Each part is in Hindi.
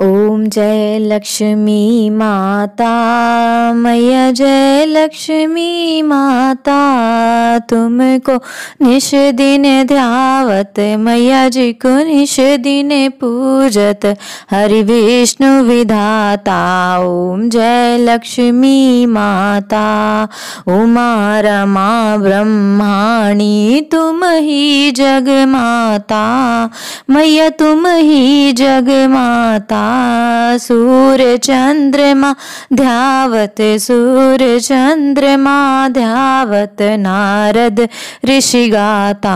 ॐ जय लक्ष्मी माता मय जय लक्ष्मी माता तुमको निश दिन ध्यावत मैया जी को निश दिन पूजत हरि विष्णु विधाता ओम जय लक्ष्मी माता उमा रमा ब्रह्माणी तुम ही जग माता मैया तुम ही जग माता सूर्य चंद्रमा ध्यावत सूर्य चंद्रमा ध्यावत नार नारद ऋषि गाता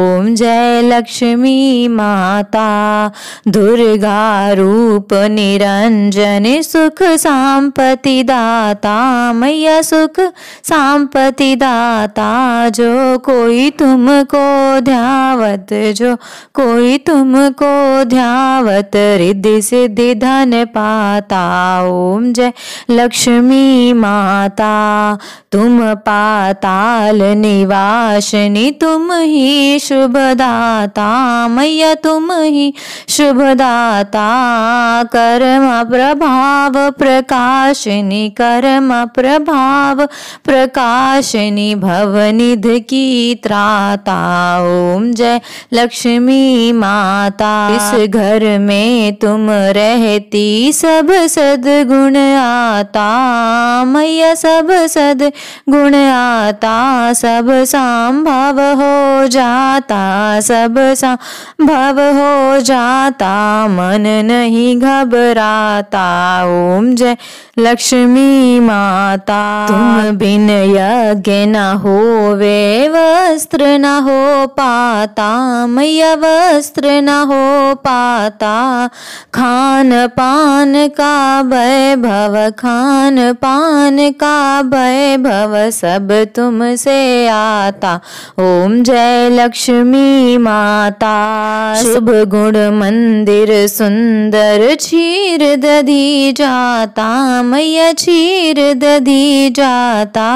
ओम जय लक्ष्मी माता दुर्गा रूप निरंजन सुख सांपति दाता मैया सुख सांपति दाता जो कोई तुमको ध्यावत जो कोई तुमको ध्यावत रिद्धि सिद्धि धन पाता ओम जय लक्ष्मी माता तुम पाताल निवासनी तुम ही शुभदाता मैया तुम ही शुभदाता कर्म प्रभाव प्रकाशनी कर्म प्रभाव प्रकाशनी भवनिध की त्राता ओम जय लक्ष्मी माता इस घर में तुम रहती सब सदगुण आता मैया सब सद गुण आता सब सब संभव हो जाता सब संभव हो जाता मन नहीं घबराता ओम जय लक्ष्मी माता तुम बिन यज्ञ न वे वस्त्र न हो पाता मैया वस्त्र न हो पाता खान पान का वैभव खान पान का वैभव सब तुमसे आता ओम जय लक्ष्मी माता शुभ गुण मंदिर सुंदर क्षीर दधी जाता मैय क्षीर दधी जाता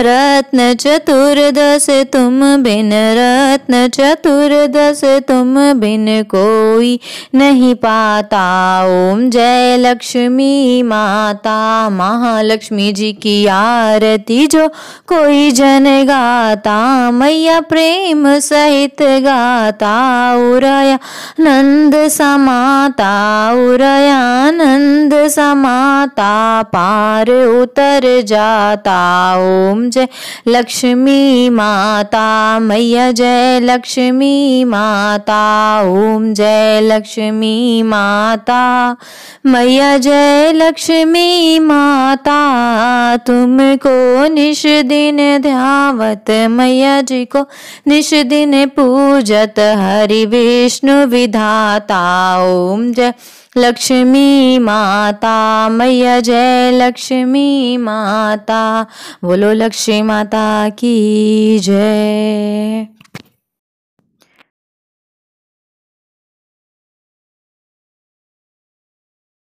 रत्न चतुर्दश तुम बिन रत्न चतुर्दश तुम बिन कोई नहीं पाता ओम जय लक्ष्मी माता महालक्ष्मी जी की आरती जो कोई जन गाता मैया प्रेम सहित गाता उरया नंद समाता उरया नंद समाता पार उतर जाता ओम जय लक्ष्मी माता मैया जय लक्ष्मी माता ओम जय लक्ष्मी माता मैया जय लक्ष्मी माता तुमको निश दिन ध्यान रमावत मैया जी को निश दिन पूजत हरि विष्णु विधाता ओम जय लक्ष्मी माता मैया जय लक्ष्मी माता बोलो लक्ष्मी माता की जय